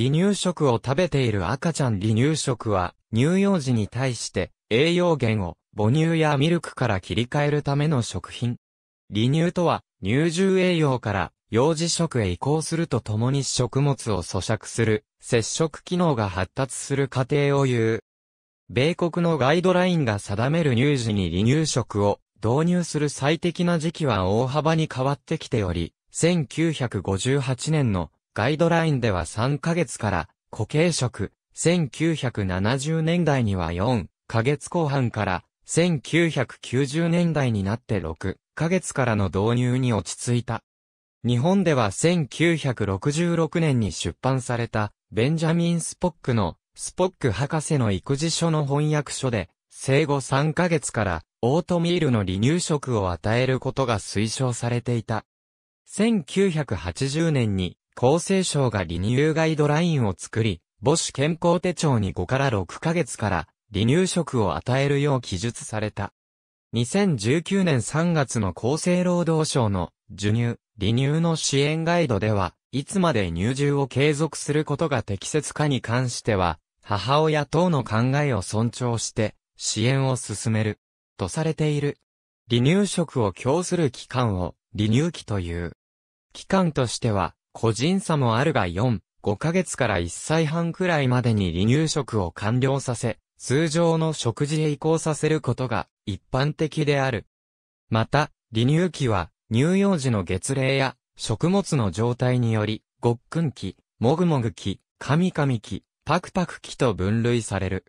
離乳食を食べている赤ちゃん離乳食は、乳幼児に対して栄養源を母乳やミルクから切り替えるための食品。離乳とは、乳重栄養から幼児食へ移行するとともに食物を咀嚼する、摂食機能が発達する過程を言う。米国のガイドラインが定める乳児に離乳食を導入する最適な時期は大幅に変わってきており、1958年のガイドラインでは3ヶ月から固形食、1970年代には4ヶ月後半から1990年代になって6ヶ月からの導入に落ち着いた。日本では1966年に出版されたベンジャミン・スポックのスポック博士の育児書の翻訳書で生後3ヶ月からオートミールの離乳食を与えることが推奨されていた。1980年に厚生省が離乳ガイドラインを作り、母子健康手帳に5から6ヶ月から離乳食を与えるよう記述された。2019年3月の厚生労働省の授乳、離乳の支援ガイドでは、いつまで乳汁を継続することが適切かに関しては、母親等の考えを尊重して支援を進める、とされている。離乳食を供する期間を離乳期という。期間としては、個人差もあるが4、5ヶ月から1歳半くらいまでに離乳食を完了させ、通常の食事へ移行させることが一般的である。また、離乳期は乳幼児の月齢や食物の状態により、ごっくん期、もぐもぐ期、かみかみ期、パクパク期と分類される。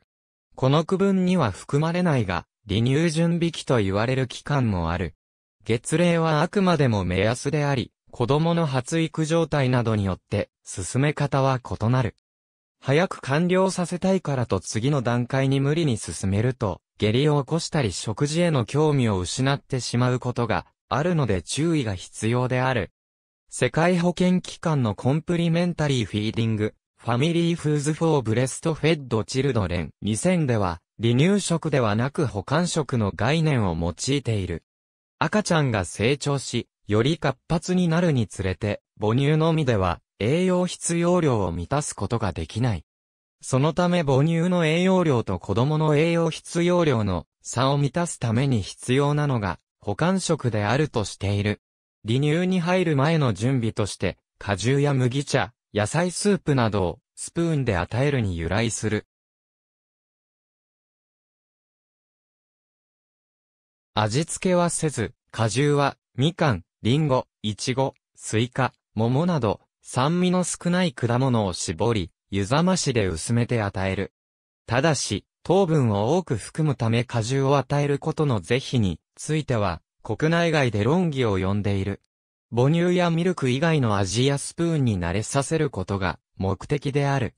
この区分には含まれないが、離乳準備期と言われる期間もある。月齢はあくまでも目安であり、子供の発育状態などによって進め方は異なる。早く完了させたいからと次の段階に無理に進めると、下痢を起こしたり食事への興味を失ってしまうことがあるので注意が必要である。世界保健機関のコンプリメンタリーフィーディング、ファミリーフーズフォーブレストフェッドチルドレン2000では、離乳食ではなく保管食の概念を用いている。赤ちゃんが成長し、より活発になるにつれて、母乳のみでは栄養必要量を満たすことができない。そのため母乳の栄養量と子供の栄養必要量の差を満たすために必要なのが保管食であるとしている。離乳に入る前の準備として、果汁や麦茶、野菜スープなどをスプーンで与えるに由来する。味付けはせず、果汁はみかん、リンゴ、イチゴ、スイカ、桃など、酸味の少ない果物を絞り、湯冷ましで薄めて与える。ただし、糖分を多く含むため果汁を与えることの是非については、国内外で論議を呼んでいる。母乳やミルク以外の味やスプーンに慣れさせることが目的である。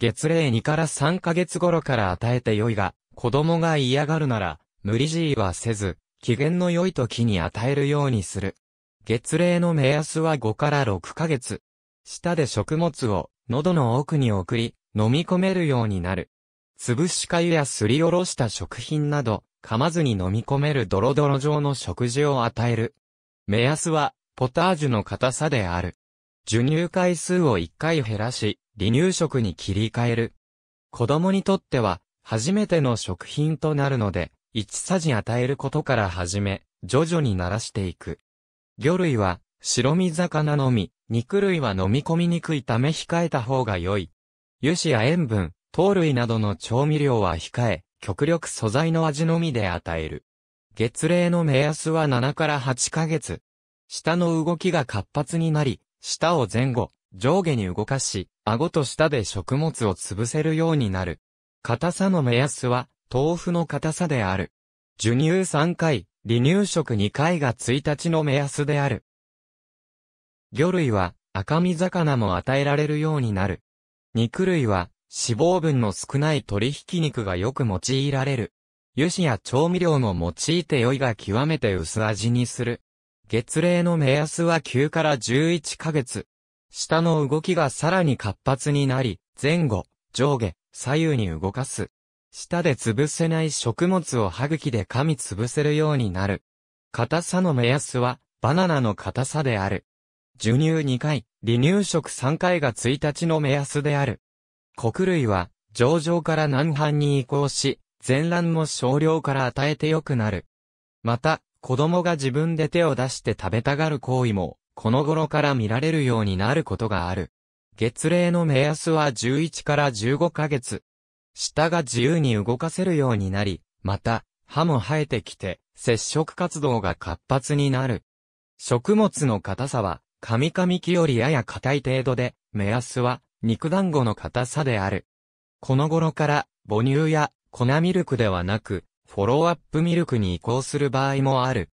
月齢2から3ヶ月頃から与えて良いが、子供が嫌がるなら、無理強いはせず、機嫌の良い時に与えるようにする。月齢の目安は5から6ヶ月。舌で食物を喉の奥に送り、飲み込めるようになる。潰し粥やすりおろした食品など、噛まずに飲み込めるドロドロ状の食事を与える。目安は、ポタージュの硬さである。授乳回数を1回減らし、離乳食に切り替える。子供にとっては、初めての食品となるので、1さじ与えることから始め、徐々に慣らしていく。魚類は白身魚のみ、肉類は飲み込みにくいため控えた方が良い。油脂や塩分、糖類などの調味料は控え、極力素材の味のみで与える。月齢の目安は7から8ヶ月。舌の動きが活発になり、舌を前後、上下に動かし、顎と舌で食物を潰せるようになる。硬さの目安は、豆腐の硬さである。授乳3回、離乳食2回が1日の目安である。魚類は赤身魚も与えられるようになる。肉類は脂肪分の少ない鶏ひき肉がよく用いられる。油脂や調味料も用いて良いが極めて薄味にする。月齢の目安は9から11ヶ月。下の動きがさらに活発になり、前後、上下、左右に動かす。舌で潰せない食物を歯茎で噛み潰せるようになる。硬さの目安は、バナナの硬さである。授乳2回、離乳食3回が1日の目安である。穀類は、上場から南半に移行し、全卵も少量から与えて良くなる。また、子供が自分で手を出して食べたがる行為も、この頃から見られるようになることがある。月齢の目安は11から15ヶ月。舌が自由に動かせるようになり、また、歯も生えてきて、接触活動が活発になる。食物の硬さは、カミカミ木よりやや硬い程度で、目安は、肉団子の硬さである。この頃から、母乳や粉ミルクではなく、フォローアップミルクに移行する場合もある。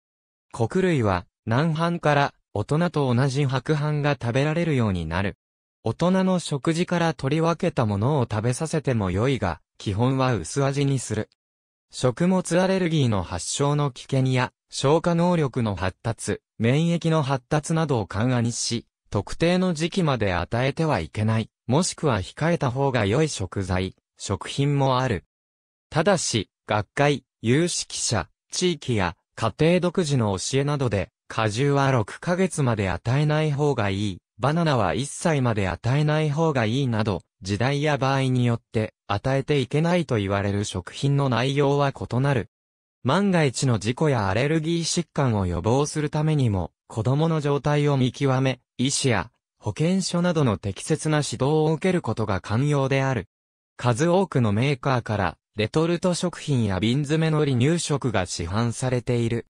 穀類は、南半から大人と同じ白飯が食べられるようになる。大人の食事から取り分けたものを食べさせても良いが、基本は薄味にする。食物アレルギーの発症の危険や、消化能力の発達、免疫の発達などを緩和にし、特定の時期まで与えてはいけない、もしくは控えた方が良い食材、食品もある。ただし、学会、有識者、地域や家庭独自の教えなどで、果汁は6ヶ月まで与えない方がいい、バナナは1歳まで与えない方がいいなど、時代や場合によって与えていけないと言われる食品の内容は異なる。万が一の事故やアレルギー疾患を予防するためにも、子供の状態を見極め、医師や保健所などの適切な指導を受けることが肝要である。数多くのメーカーから、レトルト食品や瓶詰めの離乳食が市販されている。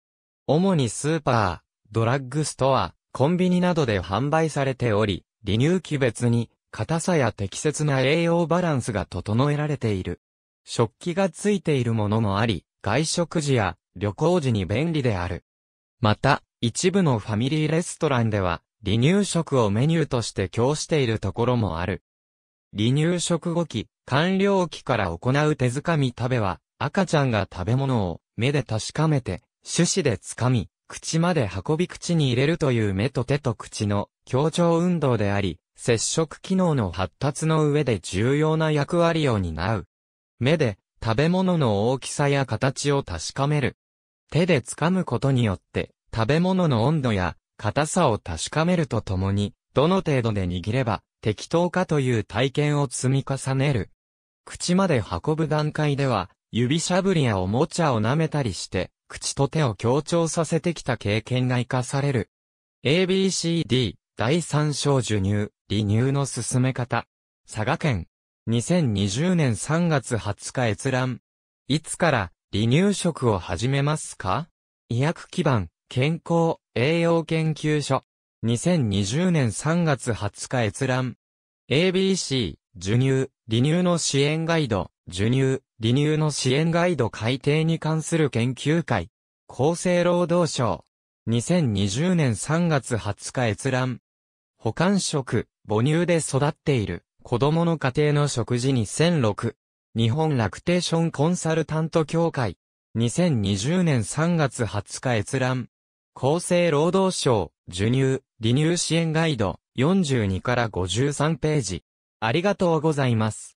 主にスーパー、ドラッグストア、コンビニなどで販売されており、離乳期別に、硬さや適切な栄養バランスが整えられている。食器がついているものもあり、外食時や旅行時に便利である。また、一部のファミリーレストランでは、離乳食をメニューとして供しているところもある。離乳食後期、完了期から行う手づかみ食べは、赤ちゃんが食べ物を目で確かめて、手指でつかみ、口まで運び口に入れるという目と手と口の協調運動であり、接触機能の発達の上で重要な役割を担う。目で食べ物の大きさや形を確かめる。手で掴むことによって食べ物の温度や硬さを確かめるとともに、どの程度で握れば適当かという体験を積み重ねる。口まで運ぶ段階では、指しゃぶりやおもちゃを舐めたりして、口と手を強調させてきた経験が活かされる。ABCD 第3章授乳、離乳の進め方。佐賀県。2020年3月20日閲覧。いつから離乳食を始めますか医薬基盤、健康、栄養研究所。2020年3月20日閲覧。ABC、授乳、離乳の支援ガイド。授乳、離乳の支援ガイド改定に関する研究会。厚生労働省。2020年3月20日閲覧。保管食、母乳で育っている子供の家庭の食事1 0 0 6日本ラクテーションコンサルタント協会。2020年3月20日閲覧。厚生労働省、授乳、離乳支援ガイド、42から53ページ。ありがとうございます。